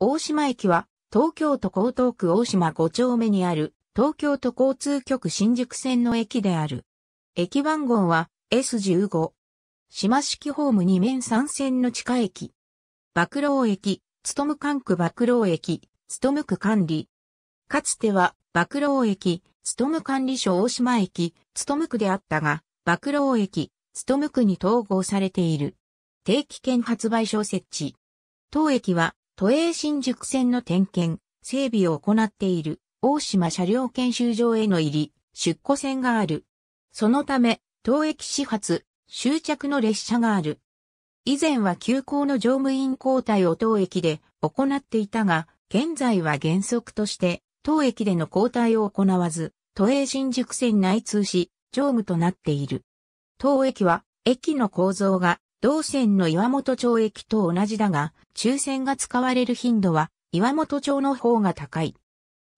大島駅は、東京都江東区大島5丁目にある、東京都交通局新宿線の駅である。駅番号は S15。島式ホーム2面3線の地下駅。爆浪駅、務管区爆浪駅、務区管理。かつては、爆浪駅、務管理所大島駅、務区であったが、爆浪駅、務区に統合されている。定期券発売所設置。当駅は、都営新宿線の点検、整備を行っている大島車両研修場への入り、出庫線がある。そのため、当駅始発、終着の列車がある。以前は急行の乗務員交代を当駅で行っていたが、現在は原則として、当駅での交代を行わず、都営新宿線内通し、乗務となっている。当駅は、駅の構造が同線の岩本町駅と同じだが、抽選が使われる頻度は岩本町の方が高い。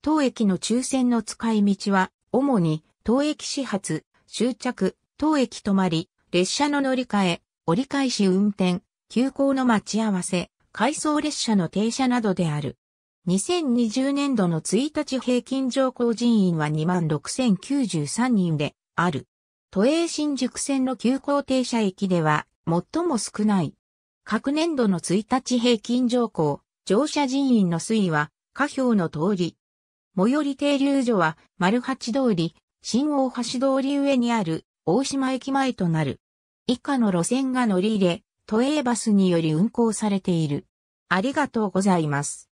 当駅の抽選の使い道は、主に当駅始発、終着、当駅止まり、列車の乗り換え、折り返し運転、急行の待ち合わせ、回送列車の停車などである。2020年度の1日平均乗降人員は26,093人である。都営新宿線の急行停車駅では、最も少ない。各年度の1日平均乗降、乗車人員の推移は、下表の通り。最寄り停留所は、丸八通り、新大橋通り上にある、大島駅前となる。以下の路線が乗り入れ、都営バスにより運行されている。ありがとうございます。